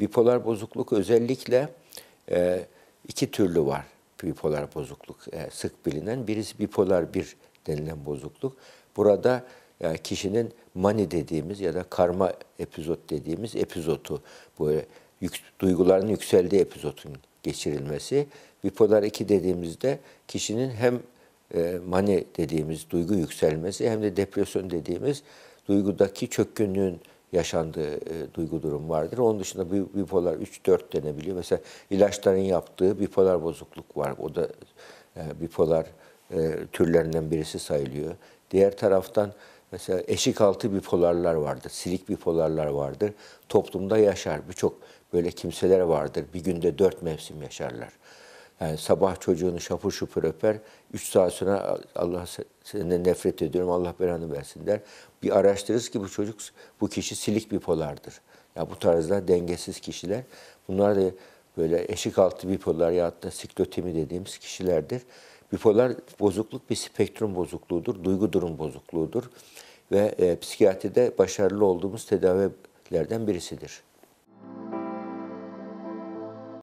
Bipolar bozukluk özellikle e, iki türlü var bipolar bozukluk e, sık bilinen. Birisi bipolar bir denilen bozukluk. Burada e, kişinin mani dediğimiz ya da karma epizot dediğimiz epizotu böyle yük, duyguların yükseldiği epizotun geçirilmesi. Bipolar 2 dediğimizde kişinin hem e, mani dediğimiz duygu yükselmesi hem de depresyon dediğimiz duygudaki çökkünlüğün yaşandığı e, duygu durum vardır. Onun dışında bipolar 3-4 denebiliyor. Mesela ilaçların yaptığı bipolar bozukluk var. O da e, bipolar e, türlerinden birisi sayılıyor. Diğer taraftan mesela eşik altı bipolarlar vardır, silik bipolarlar vardır. Toplumda yaşar birçok böyle kimseler vardır. Bir günde dört mevsim yaşarlar. Yani sabah çocuğunu şapur şupur öper, üç saat sonra Allah senden nefret ediyorum, Allah belanı versin der. Bir araştırırız ki bu çocuk, bu kişi silik bipolardır. Ya yani bu tarzda dengesiz kişiler. Bunlar da böyle eşik altı bipolar ya da siklotemi dediğimiz kişilerdir. Bipolar bozukluk bir spektrum bozukluğudur, duygu durum bozukluğudur ve e, psikiyatride başarılı olduğumuz tedavilerden birisidir.